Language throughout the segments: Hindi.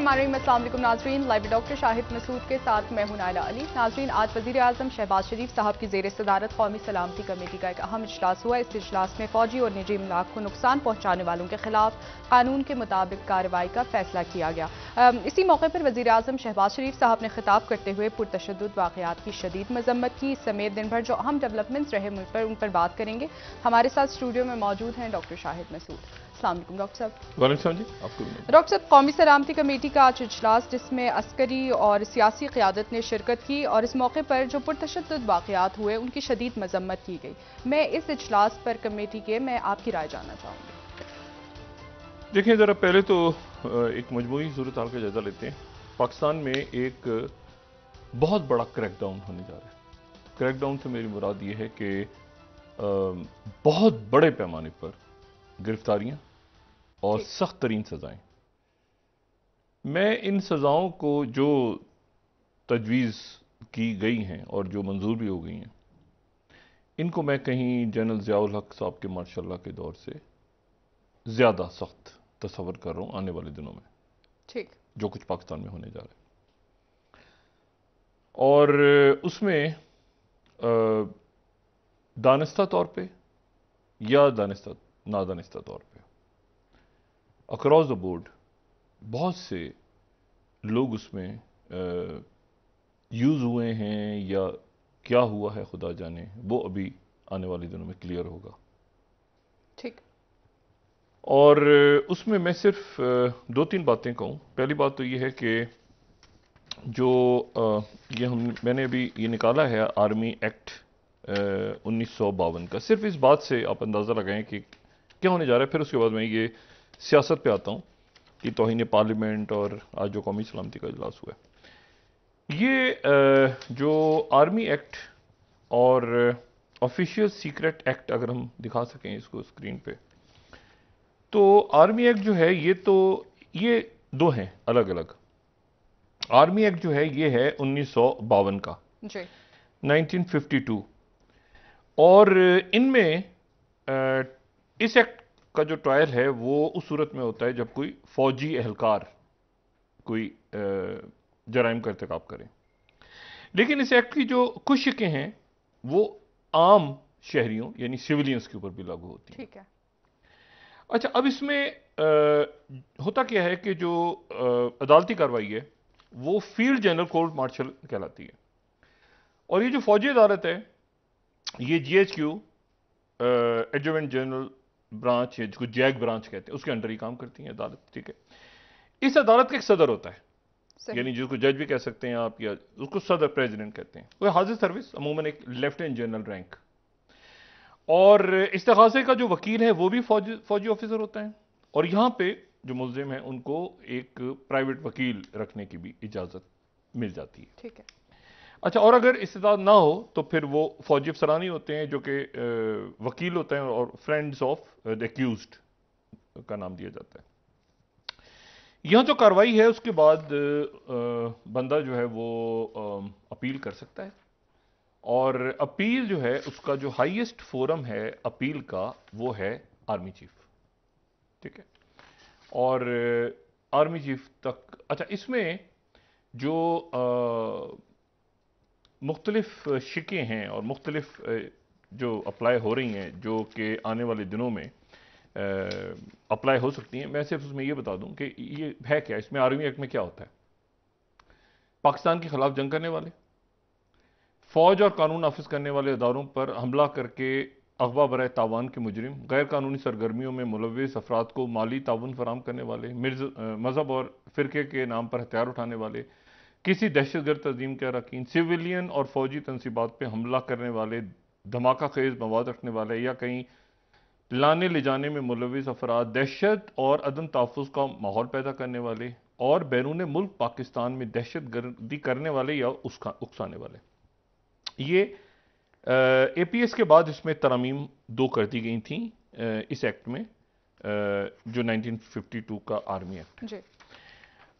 हमारे असलम नाजरीन लाइव डॉक्टर शाहिद मसूद के साथ मैं हूं नायला अली नाजरीन आज वजीर आजम शहबाज शरीफ साहब की जेर सदारत कौमी सलामती कमेटी का एक अहम अजलास हुआ इस अजलास में फौजी और निजी इमलाक को नुकसान पहुंचाने वालों के खिलाफ कानून के मुताबिक कार्रवाई का फैसला किया गया इसी मौके पर वजी अजम शहबाज शरीफ साहब ने खिताब करते हुए पुरतशद वाकत की शदीद मजम्मत की समेत दिन भर जो अहम डेवलपमेंट्स रहे मुल्क पर उन पर बात करेंगे हमारे साथ स्टूडियो में मौजूद हैं डॉक्टर शाहिद मसूद डॉक्टर साहब डॉक्टर साहब कौमी सलामती कमेटी का आज इजलास जिसमें अस्करी और सियासी क्यादत ने शिरकत की और इस मौके पर जो पुरतशद वाकियात हुए उनकी शदीद मजम्मत की गई मैं इस इजलास पर कमेटी के मैं आपकी राय जानना चाहूंगी देखिए ज़रा पहले तो एक मजमू सूरत हाल का जायज़ा लेते हैं पाकिस्तान में एक बहुत बड़ा क्रैकडाउन होने जा रहा है क्रैकडाउन से मेरी मुराद ये है कि बहुत बड़े पैमाने पर गिरफ्तारियां और सख्त तरीन सज़ाएँ मैं इन सज़ाओं को जो तजवीज़ की गई हैं और जो मंजूर भी हो गई हैं इनको मैं कहीं जनरल ज़ियाउल हक साहब के माशा के दौर से ज़्यादा सख्त तस्वर कर रहा हूँ आने वाले दिनों में ठीक जो कुछ पाकिस्तान में होने जा रहे और उसमें दानिस्ता तौर पे या दानिस्ता नादानिस्ता तौर पे अक्रॉस द बोर्ड बहुत से लोग उसमें यूज़ हुए हैं या क्या हुआ है खुदा जाने वो अभी आने वाले दिनों में क्लियर होगा ठीक और उसमें मैं सिर्फ दो तीन बातें कहूँ पहली बात तो ये है कि जो ये हम मैंने अभी ये निकाला है आर्मी एक्ट उन्नीस सौ बावन का सिर्फ इस बात से आप अंदाज़ा लगाएं कि क्या होने जा रहा है फिर उसके बाद मैं ये सियासत पे आता हूँ कि तोहन पार्लियामेंट और आज जो कौमी सलामती का अजलास हुआ है ये जो आर्मी एक्ट और ऑफिशियल सीक्रेट एक्ट अगर हम दिखा सकें इसको स्क्रीन पे तो आर्मी एक्ट जो है ये तो ये दो हैं अलग अलग आर्मी एक्ट जो है ये है उन्नीस का फिफ्टी टू और इनमें इस एक्ट का जो ट्रायल है वो उस सूरत में होता है जब कोई फ़ौजी एहलकार कोई जराइम का इरतकब करें लेकिन इस एक्ट की जो कुछ शिकें हैं वो आम शहरियों यानी सिविलियंस के ऊपर भी लागू होती ठीक है अच्छा अब इसमें आ, होता क्या है कि जो आ, अदालती कार्रवाई है वो फील्ड जनरल कोर्ट मार्शल कहलाती है और ये जो फौजी अदालत है ये जीएचक्यू एच जनरल ब्रांच है जिसको जैक ब्रांच कहते हैं उसके अंडर ही काम करती है अदालत ठीक है इस अदालत का एक सदर होता है यानी जिसको जज भी कह सकते हैं आप या उसको सदर प्रेसिडेंट कहते हैं वो हाजिर सर्विस अमूमन एक लेफ्टिनेंट जनरल रैंक और इस तखाजे का जो वकील है वो भी फौज फौजी ऑफिसर होता है और यहाँ पे जो मुलजिम है उनको एक प्राइवेट वकील रखने की भी इजाज़त मिल जाती है ठीक है अच्छा और अगर इस ना हो तो फिर वो फौजी अफसरानी होते हैं जो कि वकील होते हैं और फ्रेंड्स ऑफ द एक्यूज का नाम दिया जाता है यहां जो कार्रवाई है उसके बाद बंदा जो है वो अपील कर सकता है और अपील जो है उसका जो हाईएस्ट फोरम है अपील का वो है आर्मी चीफ ठीक है और आर्मी चीफ तक अच्छा इसमें जो आ, मुख्तलिफ शिकें हैं और मुख्तलिफ जो अप्लाई हो रही हैं जो कि आने वाले दिनों में अप्लाई हो सकती हैं मैं सिर्फ उसमें यह बता दूं कि ये है क्या इसमें आर्मी एक्ट में क्या होता है पाकिस्तान के ख़िलाफ़ जंग करने वाले फ़ौज और कानून नाफिज करने वाले इदारों पर हमला करके अगवा बर तावान के मुजरिम गैर कानूनी सरगर्मियों में मुलविस अफराद को माली ताउन फराम करने वाले मिर्ज मज़हब और फ़िरके के नाम पर हथियार उठाने वाले किसी दहशतगर्द तंजीम के अरकान सिविलियन और फौजी तनसीबात पर हमला करने वाले धमाका खेज मवाद रखने वाले या कहीं लाने ले जाने में मुलविस अफराद दहशत और अदम तहफ़ का माहौल पैदा करने वाले और बैरून मुल्क पाकिस्तान में दहशत गर्दी करने वाले या उसका उकसाने वाले ये ए पी एस के बाद इसमें तरामीम दो कर दी गई थी आ, इस एक्ट में आ, जो टू का आर्मी एक्ट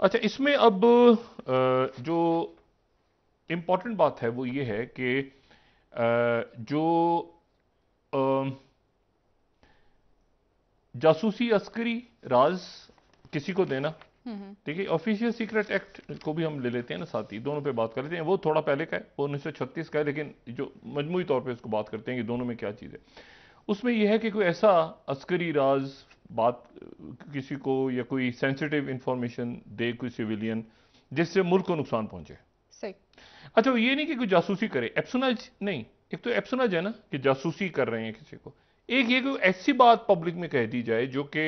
अच्छा इसमें अब जो इम्पॉर्टेंट बात है वो ये है कि जो जासूसी अस्करी राज किसी को देना हम्म, हम्म। ठीक है ऑफिशियल सीक्रेट एक्ट को भी हम ले लेते हैं ना साथ ही दोनों पे बात कर लेते हैं वो थोड़ा पहले का है वो उन्नीस का है लेकिन जो मजमू तौर पे उसको बात करते हैं कि दोनों में क्या चीज़ है उसमें यह है कि कोई ऐसा अस्करी राज बात किसी को या कोई सेंसिटिव इंफॉर्मेशन दे कोई सिविलियन जिससे मुल्क को नुकसान पहुंचे सही अच्छा ये नहीं कि कोई जासूसी करे एप्सोनाज नहीं एक तो एप्सोनाज है ना कि जासूसी कर रहे हैं किसी को एक ये कोई ऐसी बात पब्लिक में कह दी जाए जो कि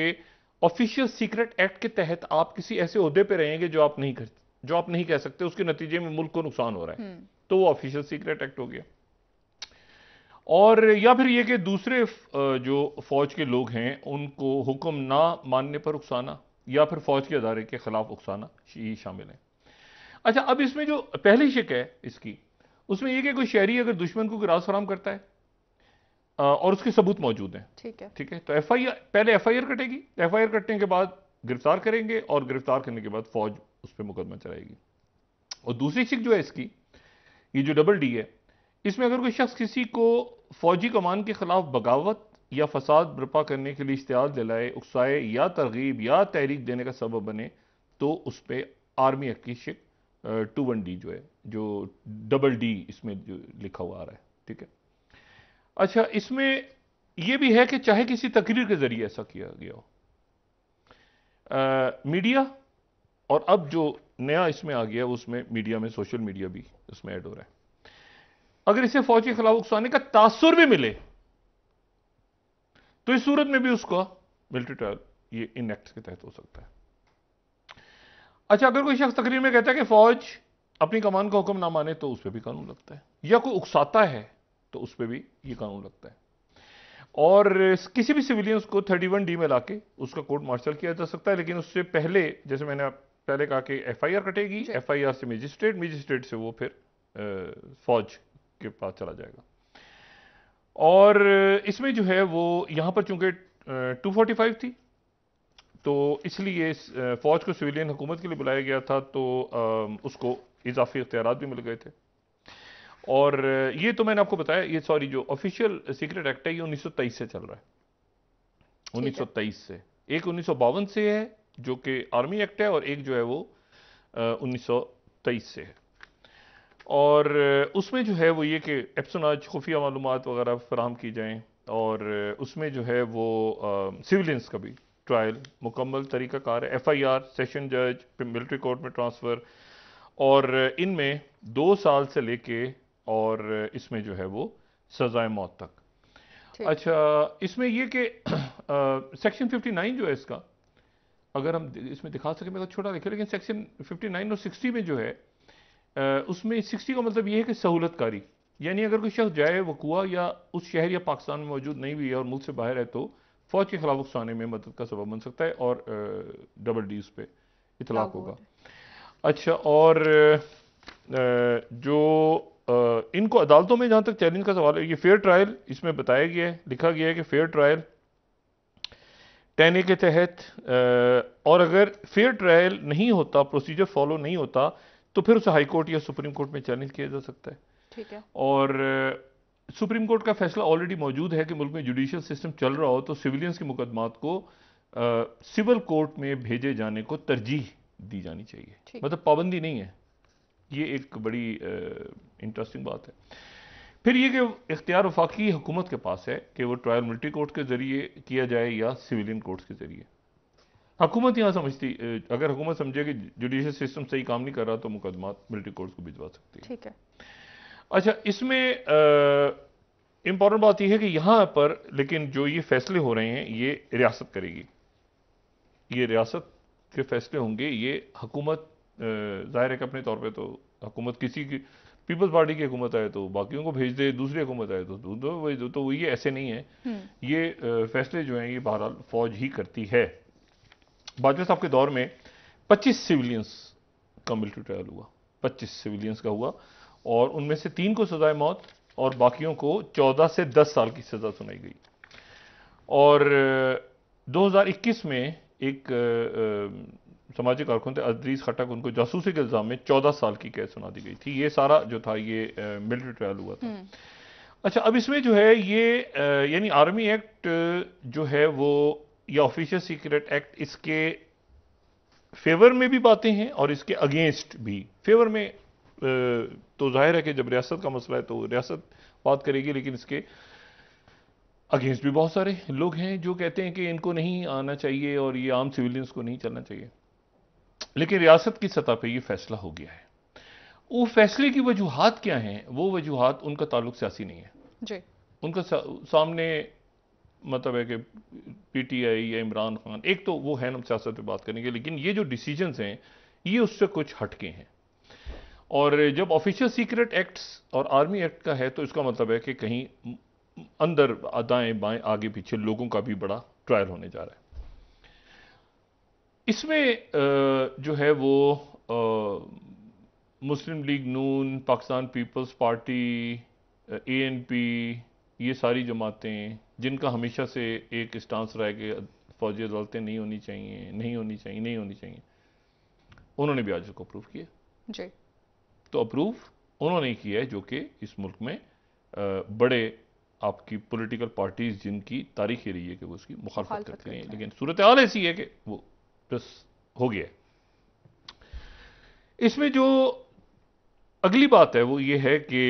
ऑफिशियल सीक्रेट एक्ट के तहत आप किसी ऐसे अहदे पर रहेंगे जो आप नहीं कर जो आप नहीं कह सकते उसके नतीजे में मुल्क को नुकसान हो रहा है हम्म। तो वो ऑफिशियल सीक्रेट एक्ट हो गया और या फिर ये कि दूसरे जो फ़ौज के लोग हैं उनको हुक्म ना मानने पर उकसाना या फिर फ़ौज के अदारे के ख़िलाफ़ उकसाना ये शामिल है अच्छा अब इसमें जो पहली शिक है इसकी उसमें यह कि कोई शहरी अगर दुश्मन को गिरास फराम करता है और उसके सबूत मौजूद हैं ठीक है ठीक है तो एफ आई आर पहले एफ आई आर कटेगी एफ आई आर कटने के बाद गिरफ्तार करेंगे और गिरफ्तार करने के बाद फ़ौज उस पर मुकदमा चलाएगी और दूसरी शिक जो है इसकी ये जो डबल डी है इसमें अगर कोई शख्स किसी को फौजी कमान के खिलाफ बगावत या फसाद बर्पा करने के लिए इश्तियाल दिलाए उकसाए या तरगीब या तहरीक देने का सबब बने तो उस पर आर्मी एक्ट शिक टू वन डी जो है जो डबल डी इसमें जो लिखा हुआ आ रहा है ठीक है अच्छा इसमें यह भी है कि चाहे किसी तकरीर के जरिए ऐसा किया गया हो आ, मीडिया और अब जो नया इसमें आ गया उसमें मीडिया में सोशल मीडिया भी इसमें ऐड हो रहा है अगर इसे फौजी खिलाफ उकसाने का तासुर भी मिले तो इस सूरत में भी उसको मिलिट्री ट्रायल ये इन एक्ट के तहत हो सकता है अच्छा अगर कोई शख्स तकरीर में कहता है कि फौज अपनी कमान का हुक्म ना माने तो उस पर भी कानून लगता है या कोई उकसाता है तो उस पर भी ये कानून लगता है और किसी भी सिविलियंस को थर्टी वन डी में ला के उसका कोर्ट मार्शल किया जा सकता है लेकिन उससे पहले जैसे मैंने पहले कहा कि एफ आई आर कटेगी एफ आई आर से मजिस्ट्रेट मजिस्ट्रेट से वो फिर फौज के पास चला जाएगा और इसमें जो है वो यहां पर चूंकि 245 थी तो इसलिए फ़ौज को सिविलियन हुकूमत के लिए बुलाया गया था तो उसको इजाफी इख्तियार भी मिल गए थे और ये तो मैंने आपको बताया ये सॉरी जो ऑफिशियल सीक्रेट एक्ट है ये 1923 से चल रहा है 1923 से एक उन्नीस से है जो कि आर्मी एक्ट है और एक जो है वो उन्नीस से है और उसमें जो है वो ये कि एप्सन आज खुफिया मालूम वगैरह फराम की जाएँ और उसमें जो है वो सिविलियंस का भी ट्रायल मुकम्मल तरीक़ाकार एफ़ आई आर सेशन जज मिलट्री कोर्ट में ट्रांसफ़र और इनमें दो साल से लेके और इसमें जो है वो सज़ाए मौत तक अच्छा इसमें ये कि सेक्शन 59 जो है इसका अगर हम इसमें दिखा सकें मैं तो छोटा देखें लेकिन सेक्शन 59 और 60 में जो है उसमें सिक्सटी का मतलब ये है कि सहूलतकारी यानी अगर कोई शख्स जाए वकुआ या उस शहर या पाकिस्तान में मौजूद नहीं भी है और मुल्क से बाहर है तो फौज के खिलाफ उकसाने में मदद का सबब बन सकता है और डबल डी उस पर इतलाक होगा अच्छा और जो इनको अदालतों में जहाँ तक चैलेंज का सवाल है ये फेयर ट्रायल इसमें बताया गया है लिखा गया है कि फेयर ट्रायल टेन ए के तहत और अगर फेयर ट्रायल नहीं होता प्रोसीजर फॉलो नहीं होता तो फिर उसे हाई कोर्ट या सुप्रीम कोर्ट में चैलेंज किया जा सकता है ठीक है और सुप्रीम कोर्ट का फैसला ऑलरेडी मौजूद है कि मुल्क में जुडिशियल सिस्टम चल रहा हो तो सिविलियंस के मुकदमात को सिविल कोर्ट में भेजे जाने को तरजीह दी जानी चाहिए मतलब पाबंदी नहीं है ये एक बड़ी इंटरेस्टिंग बात है फिर ये कि इख्तियार वफाकी हुकूमत के पास है कि वो ट्रायल मिलिट्री कोर्ट के ज़रिए किया जाए या सिविलियन कोर्ट्स के ज़रिए हुकूमत यहाँ समझती अगर हुकूमत समझे कि जुडिशल सिस्टम सही काम नहीं कर रहा तो मुकदमा मिलिट्री कोर्ट को भिजवा सकती है ठीक है अच्छा इसमें इंपॉर्टेंट बात यह है कि यहाँ पर लेकिन जो ये फैसले हो रहे हैं ये रियासत करेगी ये रियासत के फैसले होंगे ये हुकूमत ज़ाहिर है कि अपने तौर पर तो हुकूमत किसी की पीपल्स पार्टी की हुकूमत आए तो बाकियों को भेज दे दूसरी हुकूमत आए तो तो, तो ये ऐसे नहीं है ये फैसले जो हैं ये बहरहाल फौज ही करती है बाजवा साहब के दौर में 25 सिविलियंस का मिलिट्री ट्रायल हुआ 25 सिविलियंस का हुआ और उनमें से तीन को सजाए मौत और बाकियों को 14 से 10 साल की सज़ा सुनाई गई और 2021 में एक समाजी कारकुन थे अदरीस खटक उनको जासूसी के इल्ज़ाम में 14 साल की कैद सुना दी गई थी ये सारा जो था ये मिलिट्री ट्रायल हुआ था हम्म। अच्छा अब इसमें जो है ये यानी आर्मी एक्ट जो है वो या ऑफिशियल सीक्रेट एक्ट इसके फेवर में भी बातें हैं और इसके अगेंस्ट भी फेवर में तो जाहिर है कि जब रियासत का मसला है तो रियासत बात करेगी लेकिन इसके अगेंस्ट भी बहुत सारे लोग हैं जो कहते हैं कि इनको नहीं आना चाहिए और ये आम सिविलियंस को नहीं चलना चाहिए लेकिन रियासत की सतह पर यह फैसला हो गया है वो फैसले की वजूहत क्या हैं वो वजूहत उनका ताल्लुक सियासी नहीं है जी उनका सा, सामने मतलब है कि पीटीआई या इमरान खान एक तो वो है ना सियासत पर बात करेंगे लेकिन ये जो डिसीजंस हैं ये उससे कुछ हटके हैं और जब ऑफिशियल सीक्रेट एक्ट्स और आर्मी एक्ट का है तो इसका मतलब है कि कहीं अंदर दाएं बाएँ आगे पीछे लोगों का भी बड़ा ट्रायल होने जा रहा है इसमें जो है वो Muslim League Noon Pakistan Peoples Party A N P ये सारी जमातें जिनका हमेशा से एक स्टांस रहा है कि फौजी अदालतें नहीं होनी चाहिए नहीं होनी चाहिए नहीं होनी चाहिए उन्होंने भी आज उसको अप्रूव किया जी तो अप्रूव उन्होंने किया है जो कि इस मुल्क में बड़े आपकी पॉलिटिकल पार्टीज जिनकी तारीख ही रही है कि वो उसकी मुखालफत करती हैं लेकिन सूरत हाल ऐसी है कि वो बस हो गया इसमें जो अगली बात है वो ये है कि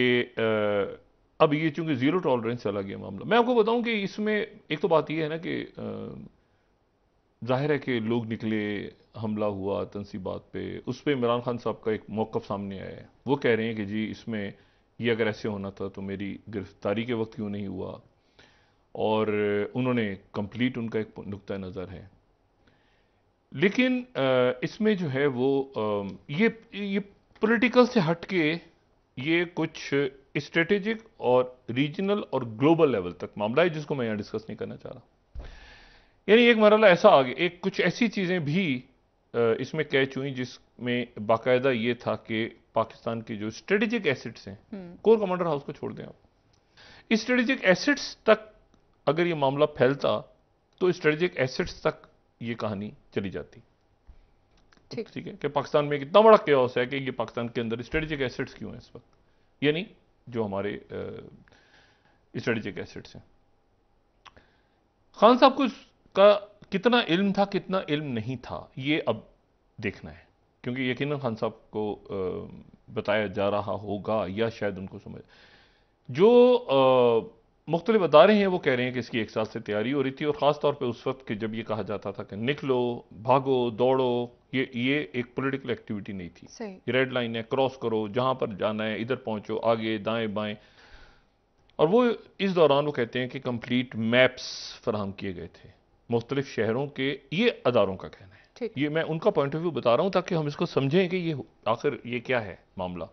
अब ये चूंकि ज़ीरो टॉलरेंस चला गया मामला मैं आपको बताऊं कि इसमें एक तो बात यह है ना कि जाहिर है कि लोग निकले हमला हुआ तनसीबात पे उस पर इमरान खान साहब का एक मौकफ सामने आया है वो कह रहे हैं कि जी इसमें ये अगर ऐसे होना था तो मेरी गिरफ्तारी के वक्त क्यों नहीं हुआ और उन्होंने कंप्लीट उनका एक नुकता नज़र है लेकिन इसमें जो है वो ये ये पॉलिटिकल से हट के ये कुछ स्ट्रेटेजिक और रीजनल और ग्लोबल लेवल तक मामला है जिसको मैं यहां डिस्कस नहीं करना चाह रहा यानी एक मरला ऐसा आ गया एक कुछ ऐसी चीज़ें भी इसमें कैच हुई जिसमें बाकायदा यह था कि पाकिस्तान के जो स्ट्रेटेजिक एसेट्स हैं कोर कमांडर हाउस को छोड़ दें आप स्ट्रेटेजिक एसेट्स तक अगर यह मामला फैलता तो स्ट्रेटेजिक एसेट्स तक यह कहानी चली जाती ठीक है कि पाकिस्तान में इतना बड़ा क्योस है कि ये पाकिस्तान के अंदर स्ट्रेटेजिक एसेट्स क्यों है इस वक्त यानी जो हमारे स्ट्रेटेजिक एसेट्स हैं खान साहब को का कितना इल्म था कितना इल्म नहीं था ये अब देखना है क्योंकि यकीन खान साहब को बताया जा रहा होगा या शायद उनको समझ जो मुख्तलिफ अदारे हैं वो कह रहे हैं कि इसकी एक साल से तैयारी हो रही थी और ख़ास तौर पर उस वक्त के जब ये कहा जाता था कि निकलो भागो दौड़ो ये ये एक पोलिटिकल एक्टिविटी नहीं थी रेड लाइन है क्रॉस करो जहां पर जाना है इधर पहुंचो आगे दाएं बाएं और वो इस दौरान वो कहते हैं कि कंप्लीट मैप्स फराहम किए गए थे मुख्तलिफ शहरों के ये अदारों का कहना है ये मैं उनका पॉइंट ऑफ व्यू बता रहा हूँ ताकि हम इसको समझें कि ये आखिर ये क्या है मामला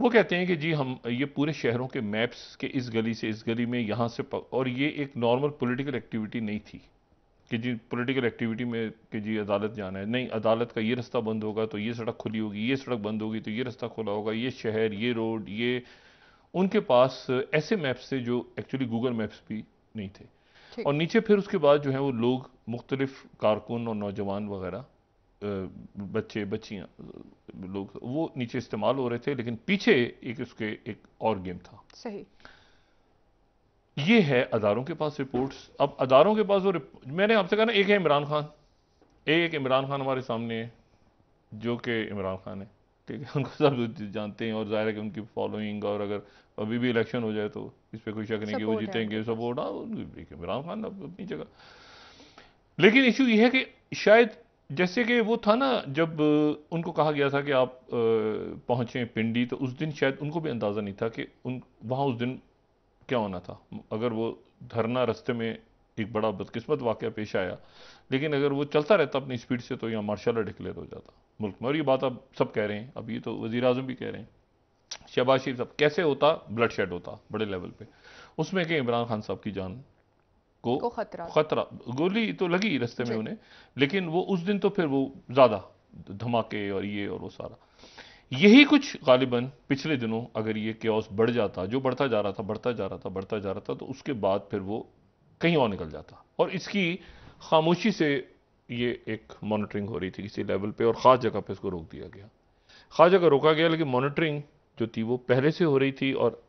वो कहते हैं कि जी हम ये पूरे शहरों के मैप्स के इस गली से इस गली में यहाँ से और ये एक नॉर्मल पॉलिटिकल एक्टिविटी नहीं थी कि जी पॉलिटिकल एक्टिविटी में कि जी अदालत जाना है नहीं अदालत का ये रास्ता बंद होगा तो ये सड़क खुली होगी ये सड़क बंद होगी तो ये रास्ता खुला होगा ये शहर ये रोड ये उनके पास ऐसे मैप्स थे जो एक्चुअली गूगल मैप्स भी नहीं थे और नीचे फिर उसके बाद जो है वो लोग मुख्तलिफ कारकुन और नौजवान वगैरह बच्चे बच्चियाँ लोग वो नीचे इस्तेमाल हो रहे थे लेकिन पीछे एक उसके एक और गेम था सही ये है अदारों के पास रिपोर्ट्स अब अदारों के पास वो मैंने आपसे कहा ना एक है इमरान खान एक इमरान खान हमारे सामने है जो कि इमरान खान है ठीक है उनको सब जानते हैं और ज़ाहिर है कि उनकी फॉलोइंग और अगर अभी भी इलेक्शन हो जाए तो इस पर कोई शक नहीं कि वो जीतेंगे सपोर्ट हाँ इमरान खान अपनी जगह लेकिन इशू ये है कि शायद जैसे कि वो था ना जब उनको कहा गया था कि आप पहुँचें पिंडी तो उस दिन शायद उनको भी अंदाज़ा नहीं था कि उन वहाँ उस दिन क्या होना था अगर वो धरना रास्ते में एक बड़ा बदकिस्मत वाक्य पेश आया लेकिन अगर वो चलता रहता अपनी स्पीड से तो यहाँ मार्शाला डिक्लेयर हो जाता मुल्क में और ये बात अब सब कह रहे हैं अब ये तो वज़ी अजम भी कह रहे हैं शहबाज शरीफ साहब कैसे होता ब्लड शेड होता बड़े लेवल पर उसमें कि इमरान खान साहब की जान को, को खतरा खतरा गोली तो लगी रस्ते में उन्हें लेकिन वो उस दिन तो फिर वो ज़्यादा धमाके और ये और वो सारा यही कुछ गालिबन पिछले दिनों अगर ये क्योस बढ़ जाता जो बढ़ता जा रहा था बढ़ता जा रहा था बढ़ता जा रहा था तो उसके बाद फिर वो कहीं और निकल जाता और इसकी खामोशी से ये एक मॉनिटरिंग हो रही थी किसी लेवल पे और ख़ास जगह पे इसको रोक दिया गया ख़ास जगह रोका गया लेकिन मॉनिटरिंग जो थी वो पहले से हो रही थी और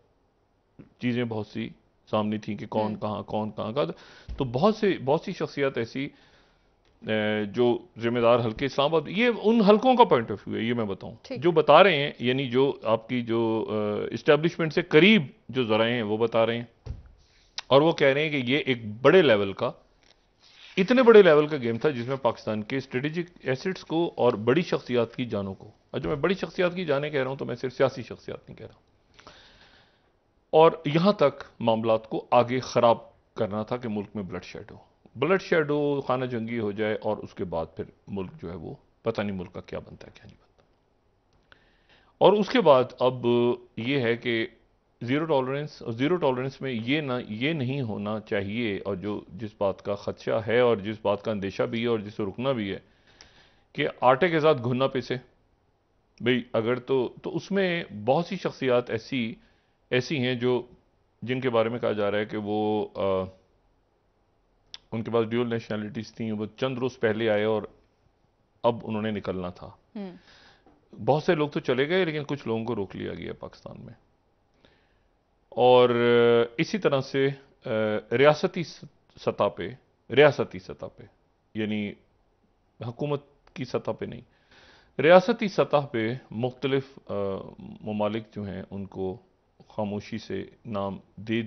चीज़ें बहुत सी सामने थी कि कौन हम्म। कहाँ कौन कहाँ का तो बहुत से बहुत सी शख्सियात ऐसी जो जिम्मेदार हल्के इस्लामाबाद ये उन हल्कों का पॉइंट ऑफ व्यू है ये मैं बताऊं जो बता रहे हैं यानी जो आपकी जो इस्टेब्लिशमेंट से करीब जो जराए हैं वो बता रहे हैं और वो कह रहे हैं कि ये एक बड़े लेवल का इतने बड़े लेवल का गेम था जिसमें पाकिस्तान के स्ट्रेटेजिक एसेट्स को और बड़ी शख्सियात की जानों को अच्छा मैं बड़ी शख्सियात की जाने कह रहा हूँ तो मैं सिर्फ सियासी शख्सियात नहीं कह रहा हूँ और यहाँ तक मामला को आगे ख़राब करना था कि मुल्क में ब्लड शेड हो ब्लड शेड हो खाना जंगी हो जाए और उसके बाद फिर मुल्क जो है वो पता नहीं मुल्क का क्या बनता है क्या नहीं बनता और उसके बाद अब ये है कि ज़ीरो टॉलरेंस और ज़ीरो टॉलरेंस में ये ना ये नहीं होना चाहिए और जो जिस बात का ख़दशा है और जिस बात का अंदेशा भी है और जिससे रुकना भी है कि आटे के साथ घुनना पिसे भाई अगर तो तो उसमें बहुत सी शख्सियात ऐसी ऐसी हैं जो जिनके बारे में कहा जा रहा है कि वो आ, उनके पास ड्यूल नेशनैलिटीज़ थी वो चंद रोज़ पहले आए और अब उन्होंने निकलना था हम्म। बहुत से लोग तो चले गए लेकिन कुछ लोगों को रोक लिया गया पाकिस्तान में और इसी तरह से रियासती सतह पे रियासती सतह पे यानी हुकूमत की सतह पे नहीं रियासती सतह पे मुख्तलिफ ममालिक जो हैं उनको खामोशी से नाम दे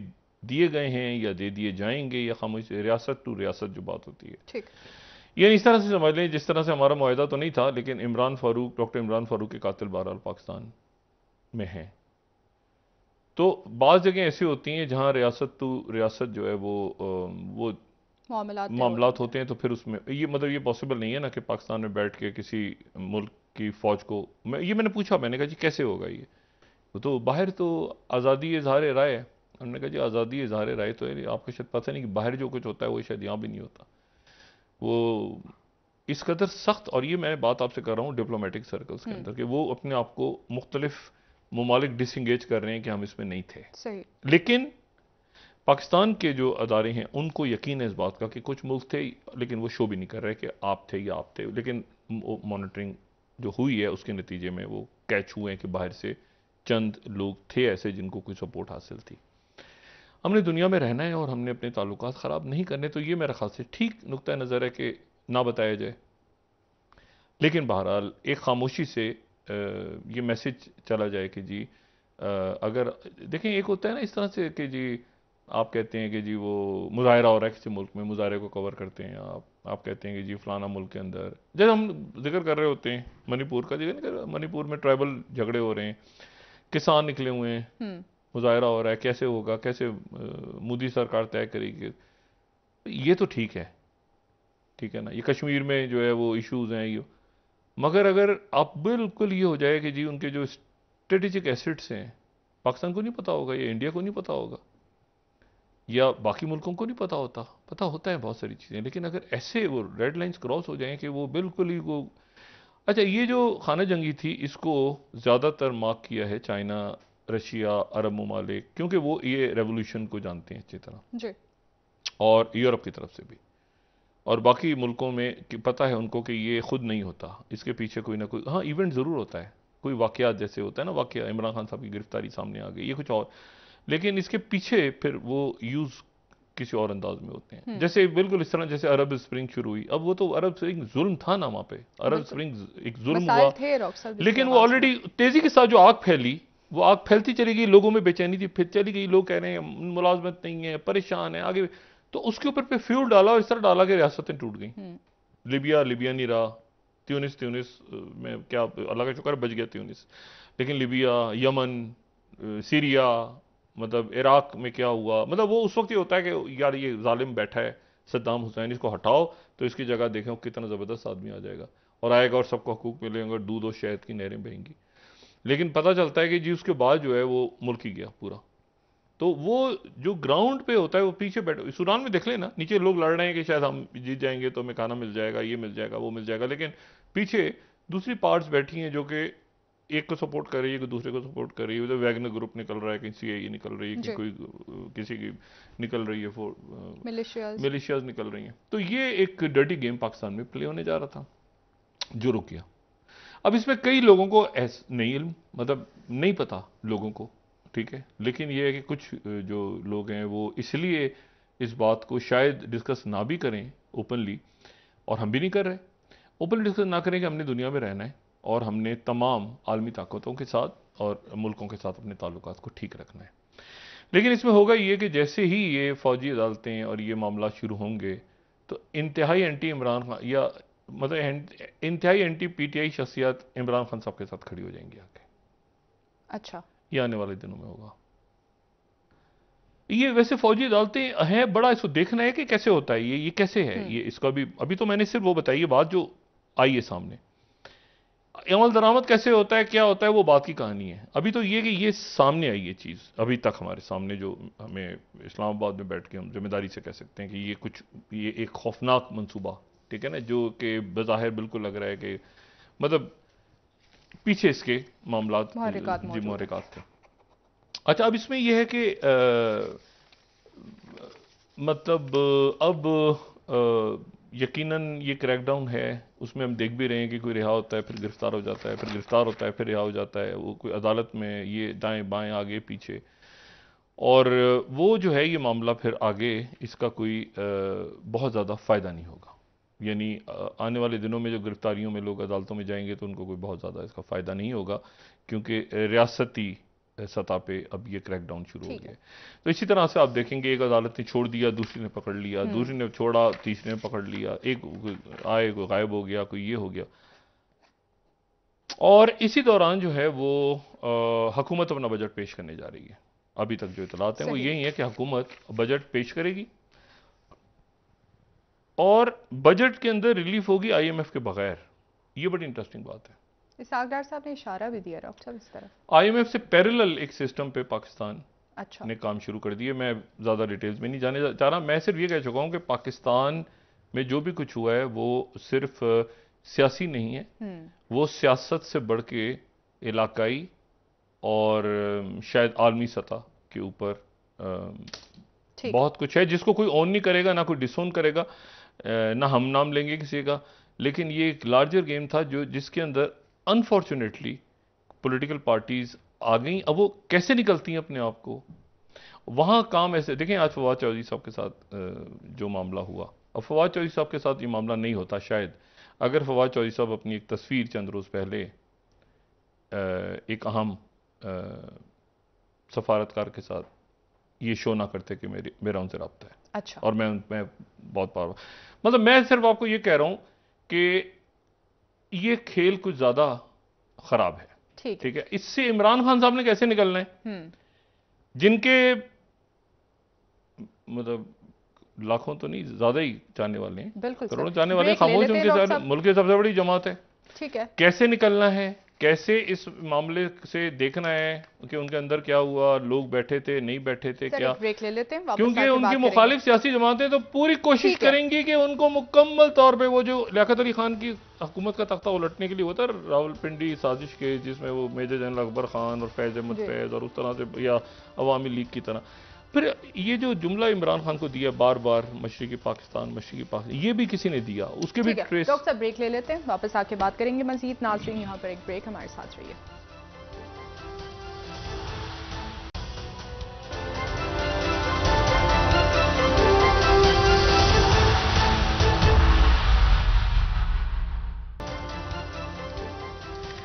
दिए गए हैं या दे दिए जाएंगे या खामोशी रियासत टू रियासत जो बात होती है ठीक यानी इस तरह से समझ लें जिस तरह से हमारा माहदा तो नहीं था लेकिन इमरान फारूक डॉक्टर इमरान फारूक के कातिल बहरहाल पाकिस्तान में हैं तो बाज़ जगह ऐसी होती हैं जहाँ रियासत टू रियासत जो है वो वो मामला होते हैं तो फिर उसमें ये मतलब ये पॉसिबल नहीं है ना कि पाकिस्तान में बैठ के किसी मुल्क की फ़ौज को मैं ये मैंने पूछा मैंने कहा जी कैसे होगा ये तो बाहर तो आज़ादी इजहार राय है हमने कहा जी आज़ादी इजहार राय तो है आपको शायद पता नहीं कि बाहर जो कुछ होता है वो शायद यहाँ भी नहीं होता वो इस कदर सख्त और ये मैं बात आपसे कर रहा हूँ डिप्लोमेटिक सर्कल्स के हम्म। अंदर कि वो अपने आप को मुख्तलिफ ममालिक डिसंगेज कर रहे हैं कि हम इसमें नहीं थे लेकिन पाकिस्तान के जो अदारे हैं उनको यकीन है इस बात का कि कुछ मुल्क थे लेकिन वो शो भी नहीं कर रहे कि आप थे या आप थे लेकिन मॉनिटरिंग जो हुई है उसके नतीजे में वो कैच हुए हैं कि बाहर से चंद लोग थे ऐसे जिनको कोई सपोर्ट हासिल थी हमने दुनिया में रहना है और हमने अपने ताल्लुक ख़राब नहीं करने तो ये मेरा ख्याल से ठीक नुक़ नज़र है कि ना बताया जाए लेकिन बहरहाल एक खामोशी से ये मैसेज चला जाए कि जी अगर देखें एक होता है ना इस तरह से कि जी आप कहते हैं कि जी वो मुजाहरा हो रहा है किसी मुल्क में मुजाहरे को कवर करते हैं आप आप कहते हैं कि जी फलाना मुल्क के अंदर जैसे हम जिक्र कर रहे होते हैं मणिपुर का जिक्र नहीं कर मणिपुर में ट्राइबल झगड़े हो रहे हैं किसान निकले हुए हैं हम्म। मुजाहरा हो रहा है कैसे होगा कैसे मोदी सरकार तय करेगी ये तो ठीक है ठीक है ना ये कश्मीर में जो है वो इश्यूज हैं ये मगर अगर आप बिल्कुल ये हो जाए कि जी उनके जो स्ट्रेटिजिक एसेट्स हैं पाकिस्तान को नहीं पता होगा या इंडिया को नहीं पता होगा या बाकी मुल्कों को नहीं पता होता पता होता है बहुत सारी चीज़ें लेकिन अगर ऐसे वो रेड लाइंस क्रॉस हो जाएं कि वो बिल्कुल ही वो अच्छा ये जो खाना जंगी थी इसको ज़्यादातर मार्क किया है चाइना रशिया अरब ममालिक क्योंकि वो ये रेवोल्यूशन को जानते हैं अच्छी तरह जी और यूरोप की तरफ से भी और बाकी मुल्कों में पता है उनको कि ये खुद नहीं होता इसके पीछे कोई ना कोई हाँ इवेंट ज़रूर होता है कोई वाक़ जैसे होता है ना वाक़ इमरान खान साहब की गिरफ्तारी सामने आ गई ये कुछ और लेकिन इसके पीछे फिर वो यूज़ किसी और अंदाज में होते हैं हम्म। जैसे बिल्कुल इस तरह जैसे अरब स्प्रिंग शुरू हुई अब वो तो अरब स्प्रिंग जुल्म था ना वहां पे अरब स्प्रिंग एक जुल्म हुआ लेकिन वो ऑलरेडी तेजी के साथ जो आग फैली वो आग फैलती चली गई लोगों में बेचैनी थी फिर चली गई लोग कह रहे हैं मुलाजमत नहीं है परेशान है आगे तो उसके ऊपर फिर फ्यूल डाला और इस तरह डाला कि रियासतें टूट गई हम्म। लिबिया लिबिया नहीं रहा त्यूनिस त्यूनिस में क्या अल्लाह का शुक्र बच गया त्यूनिस लेकिन लिबिया यमन सीरिया मतलब इराक में क्या हुआ मतलब वो उस वक्त ये होता है कि यार ये ालिम बैठा है सद्दाम हुसैन इसको हटाओ तो इसकी जगह देखें कितना ज़बरदस्त आदमी आ जाएगा और आएगा और सबको हकूक मिलेंगे और दूध और शहद की नहरें बहेंगी लेकिन पता चलता है कि जी उसके बाद जो है वो मुल्क ही गया पूरा तो वो जो ग्राउंड पे होता है वो पीछे बैठो सुरान में देख लेना नीचे लोग लड़ रहे हैं कि शायद हम जीत जाएंगे तो हमें खाना मिल जाएगा ये मिल जाएगा वो मिल जाएगा लेकिन पीछे दूसरी पार्ट्स बैठी हैं जो कि एक को सपोर्ट कर रही है कोई दूसरे को सपोर्ट कर रही है उधर वैगनर ग्रुप निकल रहा है कहीं सी e निकल रही है कि कोई किसी की निकल रही है फो मिलिशियाज निकल रही हैं तो ये एक डर्टी गेम पाकिस्तान में प्ले होने जा रहा था जो रुक गया अब इसमें कई लोगों को ऐस नहीं इल्म मतलब नहीं पता लोगों को ठीक है लेकिन यह है कि कुछ जो लोग हैं वो इसलिए इस बात को शायद डिस्कस ना भी करें ओपनली और हम भी नहीं कर रहे ओपनली डिस्कस ना करें कि हमने दुनिया में रहना है और हमने तमाम आलमी ताकतों के साथ और मुल्कों के साथ अपने ताल्लुक को ठीक रखना है लेकिन इसमें होगा ये कि जैसे ही ये फ़ौजी अदालतें और ये मामला शुरू होंगे तो इंतहाई एंटी इमरान खान या मतलब इंतहाई एंटी पी टी आई शख्सियात इमरान खान साहब के साथ खड़ी हो जाएंगी आके अच्छा ये आने वाले दिनों में होगा ये वैसे फौजी अदालतें हैं बड़ा इसको देखना है कि कैसे होता है ये ये कैसे है हम्म। ये इसका भी अभी तो मैंने सिर्फ वो बताई ये बात जो आई है सामने अमल दरामद कैसे होता है क्या होता है वो बात की कहानी है अभी तो ये कि ये सामने आई ये चीज़ अभी तक हमारे सामने जो हमें इस्लामाबाद में बैठ के हम जिम्मेदारी से कह सकते हैं कि ये कुछ ये एक खौफनाक मंसूबा ठीक है ना जो कि बज़ाहिर बिल्कुल लग रहा है कि मतलब पीछे इसके मामला जी महरक़ात थे अच्छा अब इसमें यह है कि आ, मतलब अब आ, यकीनन ये क्रैकडाउन है उसमें हम देख भी रहे हैं कि कोई रिहा होता है फिर गिरफ़्तार हो जाता है फिर गिरफ़्तार होता है फिर रिहा हो जाता है वो कोई अदालत में ये दाएं बाएं आगे पीछे और वो जो है ये मामला फिर आगे इसका कोई बहुत ज़्यादा फ़ायदा नहीं होगा यानी आने वाले दिनों में जो गिरफ़्तारियों में लोग अदालतों में जाएंगे तो उनको कोई बहुत ज़्यादा इसका फ़ायदा नहीं होगा क्योंकि रियासती सतह पे अब ये क्रैकडाउन शुरू हो गया तो इसी तरह से आप देखेंगे एक अदालत ने छोड़ दिया दूसरी ने पकड़ लिया हम्म। दूसरी ने छोड़ा तीसरी ने पकड़ लिया एक आए कोई गायब हो गया कोई ये हो गया और इसी दौरान जो है वो हकूमत अपना बजट पेश करने जा रही है अभी तक जो इतलात हैं वो यही है कि हुकूमत बजट पेश करेगी और बजट के अंदर रिलीफ होगी आईएमएफ के बगैर ये बड़ी इंटरेस्टिंग बात है साहब ने इशारा भी दिया डॉक्टर साहब इस तरफ आईएमएफ से पैरेलल एक सिस्टम पे पाकिस्तान अच्छा ने काम शुरू कर दिया मैं ज़्यादा डिटेल्स में नहीं जाने चाह रहा मैं सिर्फ ये कह चुका हूँ कि पाकिस्तान में जो भी कुछ हुआ है वो सिर्फ सियासी नहीं है हम्म। वो सियासत से बढ़ के इलाकाई और शायद आलमी सतह के ऊपर बहुत कुछ है जिसको कोई ऑन नहीं करेगा ना कोई डिसोन करेगा ना हम नाम लेंगे किसी का लेकिन ये एक लार्जर गेम था जो जिसके अंदर अनफॉर्चुनेटली पॉलिटिकल पार्टीज आ गई अब वो कैसे निकलती हैं अपने आप को वहाँ काम ऐसे देखें आज फवाद चौधरी साहब के साथ जो मामला हुआ अब फवाद चौधरी साहब के साथ ये मामला नहीं होता शायद अगर फवाद चौधरी साहब अपनी एक तस्वीर चंद रोज़ पहले एक अहम सफारतकार के साथ ये शो ना करते कि मेरे मेरा उनसे रबता है अच्छा और मैं मैं बहुत पार मतलब मैं सिर्फ आपको ये कह रहा हूँ कि ये खेल कुछ ज्यादा खराब है ठीक ठीक है इससे इमरान खान साहब ने कैसे निकलना है हम्म। जिनके मतलब लाखों तो नहीं ज्यादा ही जाने वाले हैं करोड़ों जाने वाले हैं खामोश उनके मुल्क की सबसे बड़ी जमात है ठीक है कैसे निकलना है कैसे इस मामले से देखना है कि उनके अंदर क्या हुआ लोग बैठे थे नहीं बैठे थे क्या ब्रेक ले लेते हैं क्योंकि उनकी मुखालिफ सियासी जमातें तो पूरी कोशिश करेंगी कि उनको मुकम्मल तौर पे वो जो लियाकत अली खान की हुकूमत का तख्ता उलटने के लिए होता है रावलपिंडी साजिश के जिसमें वो मेजर जनरल अकबर खान और फैज अहमद फैज और उस तरह से या अवामी लीग की तरह फिर ये जो जुमला इमरान खान को दिया बार बार मशरकी पाकिस्तान मशरकी पाकिस्तान ये भी किसी ने दिया उसके भी ट्रेस डॉक्टर ब्रेक ले लेते हैं वापस आके बात करेंगे मजीद नाजरीन यहाँ पर एक ब्रेक हमारे साथ रहिए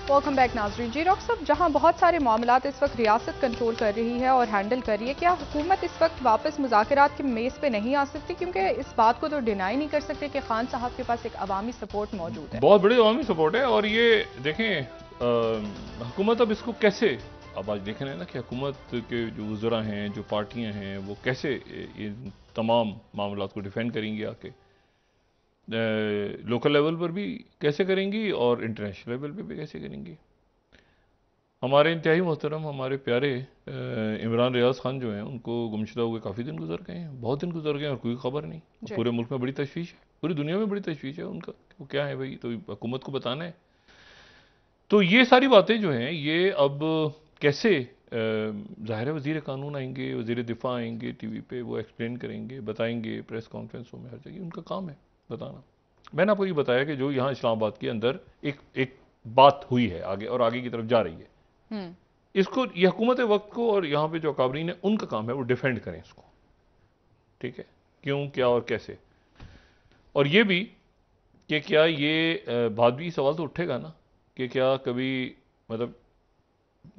वेलकम बैक नाजरीन जी डॉक्टर साहब जहां बहुत सारे मामला इस वक्त रियासत कंट्रोल कर रही है और हैंडल कर रही है क्या हुकूमत इस वक्त वापस मुजात के मेज़ पर नहीं आ सकती क्योंकि इस बात को तो डिनाई नहीं कर सकते कि खान साहब के पास एक अवामी सपोर्ट मौजूद है बहुत बड़ी अवामी सपोर्ट है और ये देखें हुकूमत अब इसको कैसे अब आज देख रहे हैं ना कि हुकूमत के जो वजरा हैं जो पार्टियाँ हैं वो कैसे इन तमाम मामला को डिफेंड करेंगी आके लोकल लेवल पर भी कैसे करेंगी और इंटरनेशनल लेवल पर भी कैसे करेंगी हमारे इंतहाई मोहतरम हमारे प्यारे इमरान रियाज खान जो हैं उनको गुमशुदा हुए काफ़ी दिन गुजर गए हैं बहुत दिन गुजर गए हैं और कोई खबर नहीं पूरे मुल्क में बड़ी तशवीश है पूरी दुनिया में बड़ी तशवीश है उनका वो क्या है भाई तो हुकूमत को बताना है तो ये सारी बातें जो हैं ये अब कैसे ज़ाहिर वजीर कानून आएंगे वजीर दिफा आएंगे टी वी पर वो एक्सप्लेन करेंगे बताएंगे प्रेस कॉन्फ्रेंसों में हर जगह उनका काम है बताना मैंने आपको ये बताया कि जो यहाँ इस्लामाबाद के अंदर एक एक बात हुई है आगे और आगे की तरफ जा रही है हम्म। इसको ये हुकूमत वक्त को और यहाँ पे जो अकाबरीन है उनका काम है वो डिफेंड करें इसको ठीक है क्यों क्या और कैसे और ये भी कि क्या ये भादवी सवाल तो उठेगा ना कि क्या कभी मतलब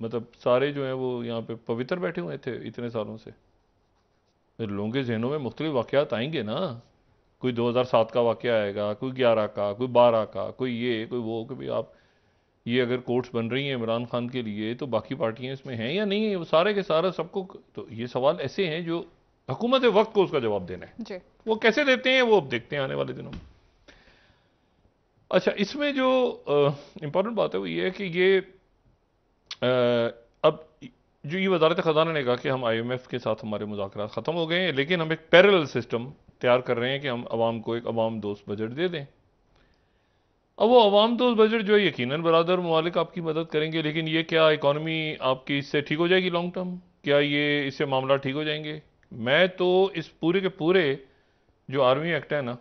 मतलब सारे जो हैं वो यहाँ पे पवित्र बैठे हुए थे इतने सालों से लोगों के जहनों में मुख्तलिफ वाक़ आएंगे ना कोई 2007 का वाक्य आएगा कोई 11 का कोई 12 का कोई ये कोई वो कभी आप ये अगर कोर्ट्स बन रही हैं इमरान खान के लिए तो बाकी पार्टियाँ इसमें हैं या नहीं है वो सारे के सारा सबको तो ये सवाल ऐसे हैं जो हुकूमत वक्त को उसका जवाब देना है जी। वो कैसे देते हैं वो अब देखते हैं आने वाले दिनों में अच्छा इसमें जो इम्पोर्टेंट बात है वो ये है कि ये आ, अब जो ये वजारत ख़जाना ने कहा कि हम आई एम एफ़ के साथ हमारे मुजाकर ख़त्म हो गए हैं लेकिन हम एक पैरल सिस्टम तैयार कर रहे हैं कि हम आवाम को एक आवाम दोस्त बजट दे दें अब वो आवाम दोस्त बजट जो है यकीन बरदर ममालिक आपकी मदद करेंगे लेकिन ये क्या इकानमी आपकी इससे ठीक हो जाएगी लॉन्ग टर्म क्या ये इससे मामला ठीक हो जाएंगे मैं तो इस पूरे के पूरे जो आर्मी एक्ट है ना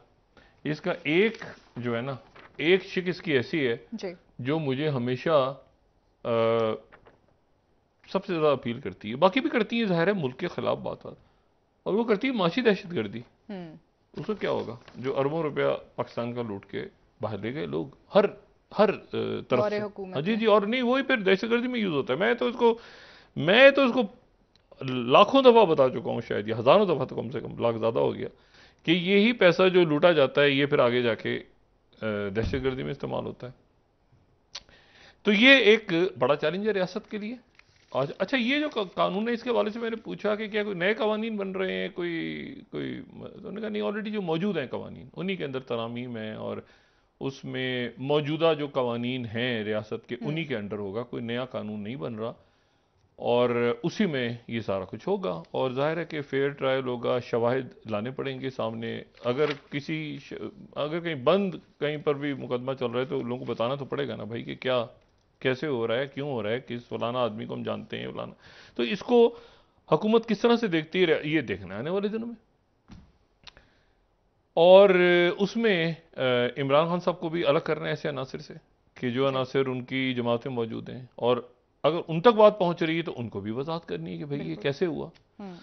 इसका एक जो है ना एक शिक इसकी ऐसी है जो मुझे हमेशा आ, सबसे ज़्यादा अपील करती है बाकी भी करती है ज़ाहिर है मुल्क के ख़िलाफ़ बात और वो करती है माशी दहशत गर्दी हम्म। उसको क्या होगा जो अरबों रुपया पाकिस्तान का लूट के बाहर ले गए लोग हर हर तरफ से हाँ जी जी और नहीं वही फिर दहशतगर्दी में यूज़ होता है मैं तो इसको मैं तो इसको लाखों दफ़ा बता चुका हूँ शायद या हज़ारों दफ़ा तो कम से कम लाख ज़्यादा हो गया कि यही पैसा जो लूटा जाता है ये फिर आगे जाके दहशतगर्दी में इस्तेमाल होता है तो ये एक बड़ा चैलेंज है रियासत के लिए अच्छा ये जो कानून है इसके वाले से मैंने पूछा कि क्या कोई नए कवानी बन रहे हैं कोई कोई तो उन्होंने कहा नहीं ऑलरेडी जो मौजूद हैं कवानी उन्हीं के अंदर तरामीम हैं और उसमें मौजूदा जो कवानीन हैं रियासत के हम्म। उन्हीं के अंडर होगा कोई नया कानून नहीं बन रहा और उसी में ये सारा कुछ होगा और जाहिर है कि फेयर ट्रायल होगा शवाहद लाने पड़ेंगे सामने अगर किसी अगर कहीं बंद कहीं पर भी मुकदमा चल रहा है तो लोगों को बताना तो पड़ेगा ना भाई कि क्या कैसे हो रहा है क्यों हो रहा है किस फलाना आदमी को हम जानते हैं फलाना तो इसको हुकूमत किस तरह से देखती है ये देखना आने वाले दिनों में और उसमें इमरान खान साहब को भी अलग करना है ऐसे अनासर से कि जो अनासर उनकी जमातें मौजूद हैं और अगर उन तक बात पहुंच रही है तो उनको भी वजाहत करनी है कि भाई ये कैसे हुआ हम्म।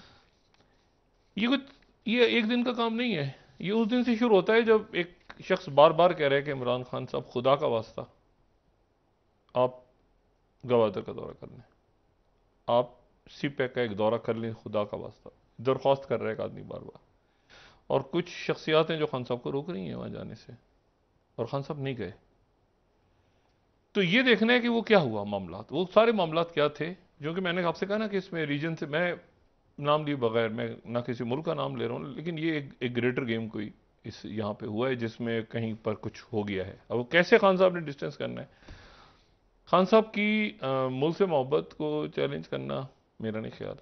ये कुछ ये एक दिन का काम नहीं है ये उस दिन से शुरू होता है जब एक शख्स बार बार कह रहा है कि इमरान खान साहब खुदा का वास्ता आप गवादर का दौरा कर लें आप सी पैक का एक दौरा कर लें खुदा का वास्ता दरख्वास्त कर रहा है एक आदमी बार बार और कुछ शख्सियात हैं जो खान साहब को रोक रही हैं वहाँ जाने से और खान साहब नहीं गए तो ये देखना है कि वो क्या हुआ मामला वो सारे मामला क्या थे जो कि मैंने आपसे कहा ना कि इसमें रीजन से मैं नाम लिए बगैर मैं ना किसी मुल्क का नाम ले रहा हूँ लेकिन ये एक, एक ग्रेटर गेम कोई इस यहाँ पे हुआ है जिसमें कहीं पर कुछ हो गया है अब वो कैसे खान साहब ने डिस्टेंस करना है खान साहब की मुल्क से मोहब्बत को चैलेंज करना मेरा नहीं ख्याल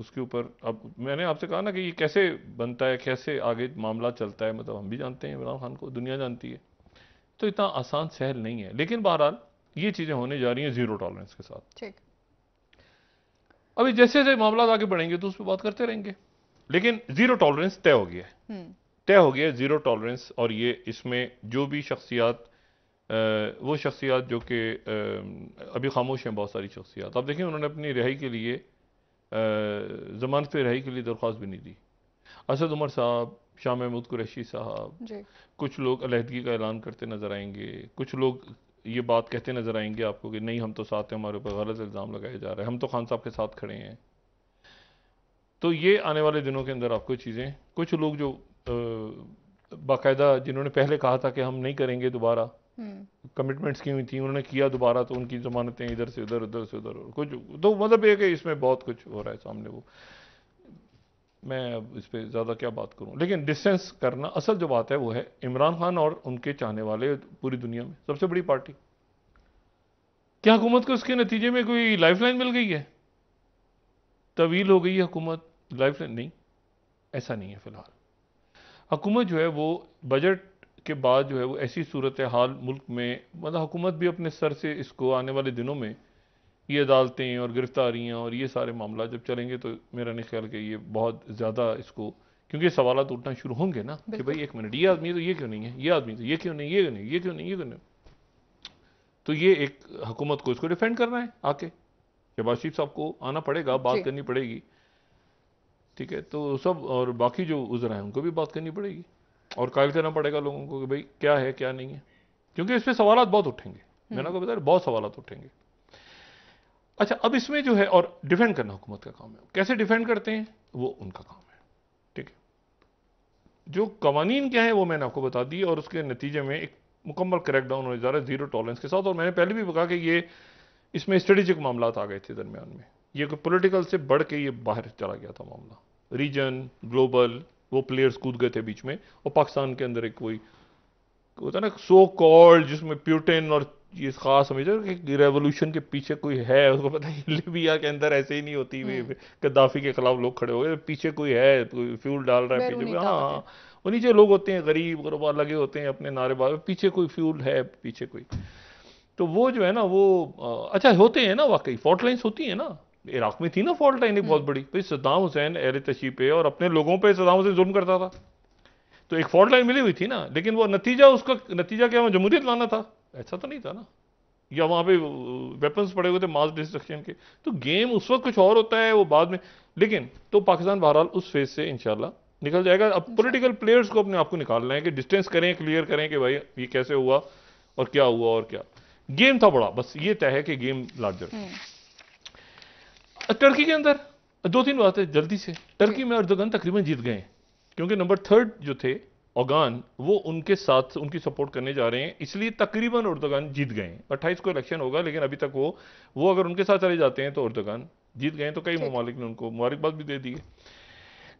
उसके ऊपर अब मैंने आपसे कहा ना कि ये कैसे बनता है कैसे आगे मामला चलता है मतलब हम भी जानते हैं इमरान खान को दुनिया जानती है तो इतना आसान सहल नहीं है लेकिन बहरहाल ये चीज़ें होने जा रही हैं ज़ीरो टॉलरेंस के साथ ठीक अभी जैसे जैसे मामला आगे बढ़ेंगे तो उस पर बात करते रहेंगे लेकिन ज़ीरो टॉलरेंस तय हो गया है हम्म। तय हो गया ज़ीरो टॉलरेंस और ये इसमें जो भी शख्सियात वो शख्सियात जो कि अभी खामोश हैं बहुत सारी शख्सियात आप देखें उन्होंने अपनी रिहाई के लिए जमानत पर रिहाई के लिए दरख्वास्त भी नहीं दी असद उमर साहब शाह महमूद कुरैशी साहब कुछ लोग अलहदगी का ऐलान करते नज़र आएंगे कुछ लोग ये बात कहते नज़र आएंगे आपको कि नहीं हम तो साथ हैं हमारे ऊपर गलत इल्ज़ाम लगाया जा रहे हैं हम तो खान साहब के साथ खड़े हैं तो ये आने वाले दिनों के अंदर आपको चीज़ें कुछ लोग जो बाकायदा जिन्होंने पहले कहा था कि हम नहीं करेंगे दोबारा कमिटमेंट्स हम्म। की हुई थी उन्होंने किया दोबारा तो उनकी जमानतें इधर से उधर उधर से उधर कुछ तो मतलब ये कि इसमें बहुत कुछ हो रहा है सामने वो मैं अब इस पर ज़्यादा क्या बात करूँ लेकिन डिस्टेंस करना असल जो बात है वो है इमरान खान और उनके चाहने वाले पूरी दुनिया में सबसे बड़ी पार्टी क्या हुकूमत को उसके नतीजे में कोई लाइफ लाइन मिल गई है तवील हो गई है हुकूमत लाइफ लाइन नहीं ऐसा नहीं है फ़िलहाल हुकूमत जो है वो बजट के बाद जो है वो ऐसी सूरत हाल मुल्क में मतलब हुकूमत भी अपने सर से इसको आने वाले दिनों में ये अदालतें और गिरफ्तारियाँ और ये सारे मामला जब चलेंगे तो मेरा नहीं ख्याल कि ये बहुत ज़्यादा इसको क्योंकि सवाल उठना शुरू होंगे ना कि भाई एक मिनट ये आदमी तो ये क्यों नहीं है ये आदमी तो ये क्यों नहीं ये क्यों नहीं ये क्यों नहीं ये क्यों नहीं तो ये एक हुकूमत को इसको डिफेंड करना है आके शहबाज शरीफ साहब को आना पड़ेगा बात करनी पड़ेगी ठीक है तो सब और बाकी जो उजरा हैं उनको भी बात करनी पड़ेगी और कायल करना पड़ेगा लोगों को कि भाई क्या है क्या नहीं है क्योंकि इस पर सवाल बहुत उठेंगे हम्म। मैंने आपको बताया बहुत सवाल उठेंगे अच्छा अब इसमें जो है और डिफेंड करना हुकूमत का काम है कैसे डिफेंड करते हैं वो उनका काम है ठीक है जो कवानीन क्या है वो मैंने आपको बता दी और उसके नतीजे में एक मुकम्मल क्रैकडाउन होने जा रहा है जीरो टॉलरेंस के साथ और मैंने पहले भी कहा कि ये इसमें स्ट्रेटेजिक मामला आ गए थे दरमियान में ये पोलिटिकल से बढ़ के ये बाहर चला गया था मामला रीजन ग्लोबल वो प्लेयर्स कूद गए थे बीच में और पाकिस्तान के अंदर एक कोई होता ना सो कॉल्ड जिसमें प्यूटेन और ये खास समझ कि रेवोल्यूशन के पीछे कोई है उसको पता है लिबिया के अंदर ऐसे ही नहीं होती गद्दाफी हम्म। के खिलाफ लोग खड़े हो गए पीछे कोई है कोई फ्यूल डाल रहा है पीछे हाँ वो नीचे लोग होते हैं गरीब गरबा लगे होते हैं अपने नारेबाज पीछे कोई फ्यूल है पीछे कोई तो वो जो है ना वो अच्छा होते हैं ना वाकई फॉल्ट लाइन्स होती है ना इराक में थी ना फॉल्ट लाइन एक हम्म। बहुत बड़ी भाई सद्दाम हुसैन एहर तशी पे और अपने लोगों पर सद्दाम हुसैन जुल्म करता था तो एक फॉल्ट लाइन मिली हुई थी ना लेकिन वो नतीजा उसका नतीजा क्या जमहूरियत लाना था ऐसा तो नहीं था ना या वहाँ पे वेपन्स पड़े हुए थे मास डिस्ट्रक्शन के तो गेम उस वक्त कुछ और होता है वो बाद में लेकिन तो पाकिस्तान बहरहाल उस फेज से इंशाल्लाह निकल जाएगा अब पॉलिटिकल प्लेयर्स को अपने आप को निकालना है कि डिस्टेंस करें क्लियर करें कि भाई ये कैसे हुआ और क्या हुआ और क्या गेम था बड़ा बस ये तय है कि गेम हम्म। लार्जर टर्की के अंदर दो तीन बातें जल्दी से टर्की में अर्दोगन तकरीबन जीत गए क्योंकि नंबर थर्ड जो थे ओगान वो उनके साथ उनकी सपोर्ट करने जा रहे हैं इसलिए तकरीबन उर्दगान जीत गए अट्ठाईस को इलेक्शन होगा लेकिन अभी तक वो वो अगर उनके साथ चले जाते हैं तो उर्दगान जीत गए तो कई ममालिक ने उनको मुबारकबाद भी दे दी है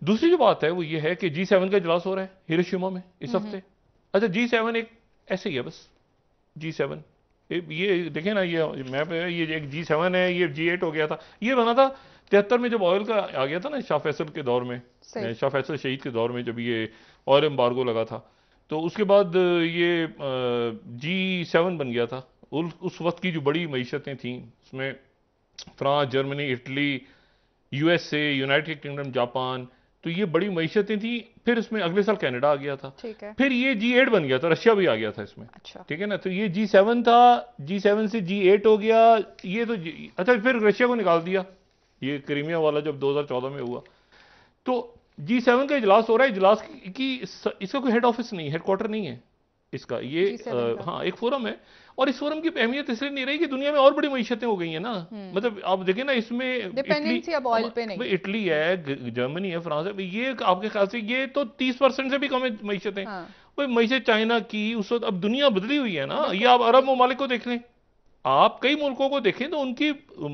दूसरी जो बात है वो ये है कि जी सेवन का इजलास हो रहा है हिरोशिमा में इस हम्म, हफ्ते हम्म। अच्छा जी सेवन एक ऐसे ही है बस जी सेवन ये देखें ना ये मैप तो, है ये एक जी सेवन है ये जी एट हो गया था ये बना था तिहत्तर में जब ऑयल का आ गया था ना शाह फैसल के दौर में शाह फैसल शहीद के दौर में जब ये ऑयल एम्बार्गो लगा था तो उसके बाद ये जी सेवन बन गया था उस वक्त की जो बड़ी मीशतें थीं उसमें France Germany Italy USA United Kingdom Japan तो ये बड़ी मीशतें थी फिर इसमें अगले साल कनाडा आ गया था ठीक है फिर ये जी एट बन गया था रशिया भी आ गया था इसमें अच्छा ठीक है ना तो ये जी सेवन था जी सेवन से जी एट हो गया ये तो अच्छा फिर रशिया को निकाल दिया ये क्रीमिया वाला जब 2014 में हुआ तो जी सेवन का इजलास हो रहा है इजलास की इसका कोई हेड ऑफिस नहीं हेडक्वार्टर नहीं है इसका ये आ, हाँ एक फोरम है और इस फोरम की अहमियत इसलिए नहीं रही कि दुनिया में और बड़ी मीशतें हो गई है ना हम्म। मतलब आप देखें ना इसमें इटली इटली है जर्मनी है फ्रांस है ये आपके ख्याल से ये तो तीस परसेंट से भी कम है मीशतें हाँ। भाई मीशत चाइना की उस वक्त अब दुनिया बदली हुई है ना ये आप अरब ममालिक को देख लें आप कई मुल्कों को देखें तो उनकी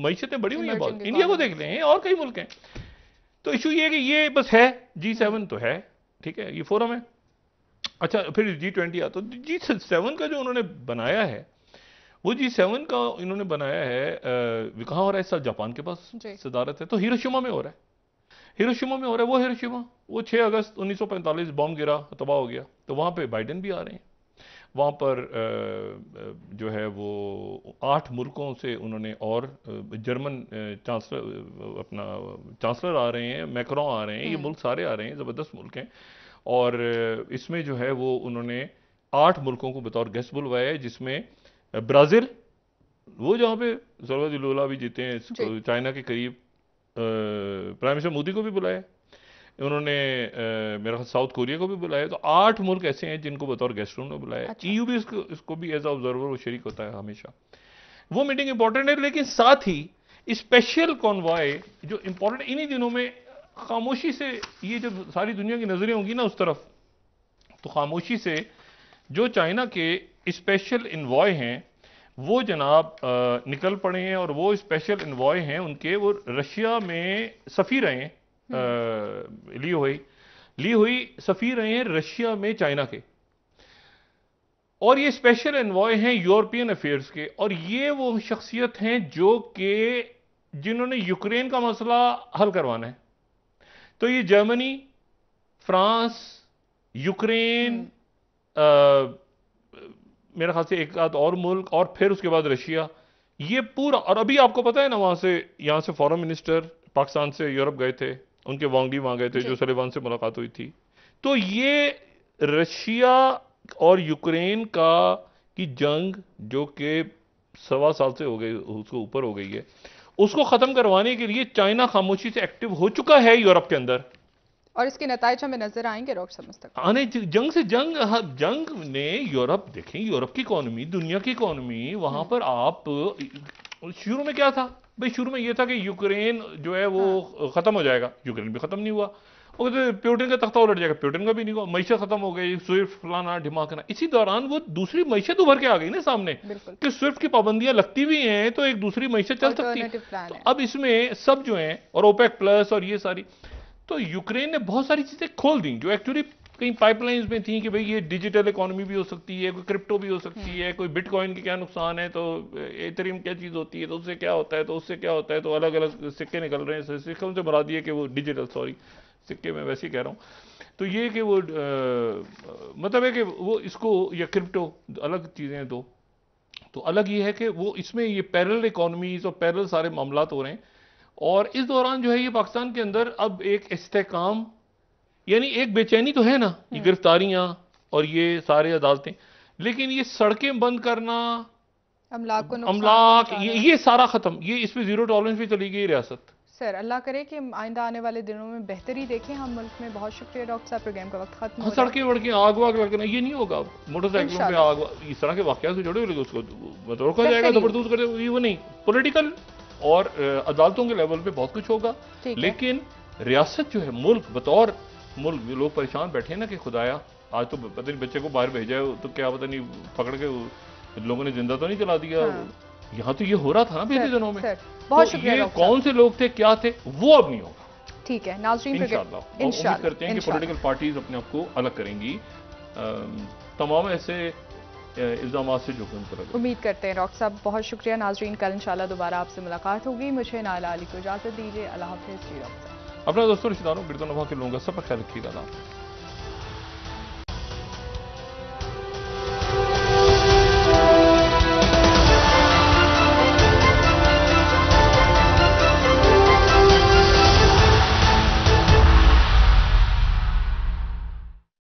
मीशतें बड़ी हुई हैं बहुत इंडिया को देख लें और कई मुल्क हैं तो इशू ये है कि ये बस है जी हाँ। सेवन तो है ठीक है ये फोरम है अच्छा फिर जी ट्वेंटी आता तो जी सेवन का जो उन्होंने बनाया है वो जी सेवन का इन्होंने बनाया है कहाँ हो रहा है इस साल जापान के पास सदारत है तो हिरोशिमा में हो रहा है हिरोशिमा में हो रहा है वो हिरोशिमा वो 6 अगस्त 1945 बॉम्ब गिरा तबाह हो गया तो वहाँ पे बाइडेन भी आ रहे हैं वहाँ पर जो है वो आठ मुल्कों से उन्होंने और जर्मन चांसलर अपना चांसलर आ रहे हैं मैक्रों आ रहे हैं ये हम्म। मुल्क सारे आ रहे हैं ज़बरदस्त मुल्क हैं और इसमें जो है वो उन्होंने आठ मुल्कों को बतौर गेस्ट बुलवाया जिसमें ब्राज़ील वो जहाँ पे लोला भी जीते हैं चाइना के करीब प्राइम मिनिस्टर मोदी को भी बुलाया उन्होंने मेरा ख्याल साउथ कोरिया को भी बुलाया तो आठ मुल्क ऐसे हैं जिनको बतौर गेस्ट रूम में बुलाया अच्छा। यू भी इसको इसको भी एज ऑब्जर्वर वो शरीक होता है हमेशा वो मीटिंग इंपॉर्टेंट है लेकिन साथ ही स्पेशल कॉन्वॉय जो इंपॉर्टेंट इन्हीं दिनों में खामोशी से ये जब सारी दुनिया की नज़रें होंगी ना उस तरफ तो खामोशी से जो चाइना के स्पेशल इन्वॉय हैं वो जनाब आ, निकल पड़े हैं और वो स्पेशल इन्वॉय हैं उनके वो रशिया में सफ़ी रहे हैं ली हुई ली हुई सफ़ी रहे हैं रशिया में चाइना के और ये स्पेशल इन्वॉय हैं यूरोपियन अफेयर्स के और ये वो शख्सियत हैं जो कि जिन्होंने यूक्रेन का मसला हल करवाना है तो ये जर्मनी फ्रांस यूक्रेन हम्म। मेरे ख्याल से एक आध और मुल्क और फिर उसके बाद रशिया ये पूरा और अभी आपको पता है ना वहाँ से यहाँ से फॉरेन मिनिस्टर पाकिस्तान से यूरोप गए थे उनके वांगडी वहां गए थे जो सलेबान से मुलाकात हुई थी तो ये रशिया और यूक्रेन का की जंग जो कि सवा साल से हो गई उसको ऊपर हो गई है उसको ख़त्म करवाने के लिए चाइना खामोशी से एक्टिव हो चुका है यूरोप के अंदर और इसके नतज हमें नजर आएंगे डॉक्टर समझ आने जंग से जंग हाँ, जंग ने यूरोप देखें यूरोप की इकोनॉमी दुनिया की इकोनॉमी वहां हम्म। पर आप शुरू में क्या था भाई शुरू में यह था कि यूक्रेन जो है वो हाँ। ख़त्म हो जाएगा यूक्रेन भी ख़त्म नहीं हुआ और तो प्यूटिन का तख्ता उलट जाएगा प्यूटिन का भी नहीं हुआ मैशत खत्म हो गई स्विफ्ट फलाना ढिमाकना इसी दौरान वो दूसरी मैशत उभर के आ गई ना सामने कि स्विफ्ट की पाबंदियां लगती भी हैं तो एक दूसरी मैशत चल सकती है तो अब इसमें सब जो है और ओपेक प्लस और ये सारी तो यूक्रेन ने बहुत सारी चीजें खोल दी जो एक्चुअली कहीं पाइपलाइंस में थी कि भाई ये डिजिटल इकोनॉमी भी हो सकती है कोई क्रिप्टो भी हो सकती है कोई बिटकॉइन के क्या नुकसान है तो एथेरियम क्या चीज़ होती है तो उससे क्या होता है तो उससे क्या होता है तो अलग अलग सिक्के निकल रहे हैं सिक्कों से बना दिए कि वो डिजिटल सॉरी सिक्के में वैसे ही कह रहा हूँ तो ये कि वो आ, मतलब है कि वो इसको या क्रिप्टो अलग चीज़ें दो तो अलग ये है कि वो इसमें ये पैरल इकोनॉमीज और पैरल सारे मामला हो रहे हैं और इस दौरान जो है ये पाकिस्तान के अंदर अब एक इस्तेकाम यानी एक बेचैनी तो है ना ये हम्म। गिरफ्तारियां और ये सारे अदालतें लेकिन ये सड़कें बंद करना अमलाक को अमलाक ये, ये सारा ख़त्म ये इस पर ज़ीरो टॉलरेंस भी चली गई रियासत सर अल्लाह करे कि आइंदा आने वाले दिनों में बेहतरी देखें हम मुल्क में बहुत शुक्रिया डॉक्टर साहब प्रोग्राम का वक्त खत्म सड़कें वड़कें आग वाग लगना ये नहीं होगा मोटरसाइकिलों में आग इस तरह के वाकत से जुड़े हुए उसको रोका जाएगा जबरदस्त कर वो नहीं पोलिटिकल और अदालतों के लेवल पर बहुत कुछ होगा लेकिन रियासत जो है मुल्क बतौर मुल्क लोग परेशान बैठे ना कि खुदाया आज तो पता नहीं बच्चे को बाहर भेजा है तो क्या पता नहीं पकड़ के लोगों ने जिंदा तो नहीं चला दिया हाँ। यहाँ तो ये हो रहा था ना पिछले दिनों में बहुत तो ये कौन से लोग थे क्या थे वो अब नहीं होगा ठीक है नाजरीन इंशाल्लाह करते हैं कि पॉलिटिकल पार्टीज अपने आप को अलग करेंगी तमाम ऐसे इल्जाम से जो उम्मीद करते हैं डॉक्टर साहब बहुत शुक्रिया नाजरीन कल इंशाल्लाह दोबारा आपसे मुलाकात होगी मुझे नाला अली को इजाजत दीजिए अल्लाह हाफिज़ अपना दोस्तों रिश्तेदारों के लोगों का सब ख्याल रखिएगा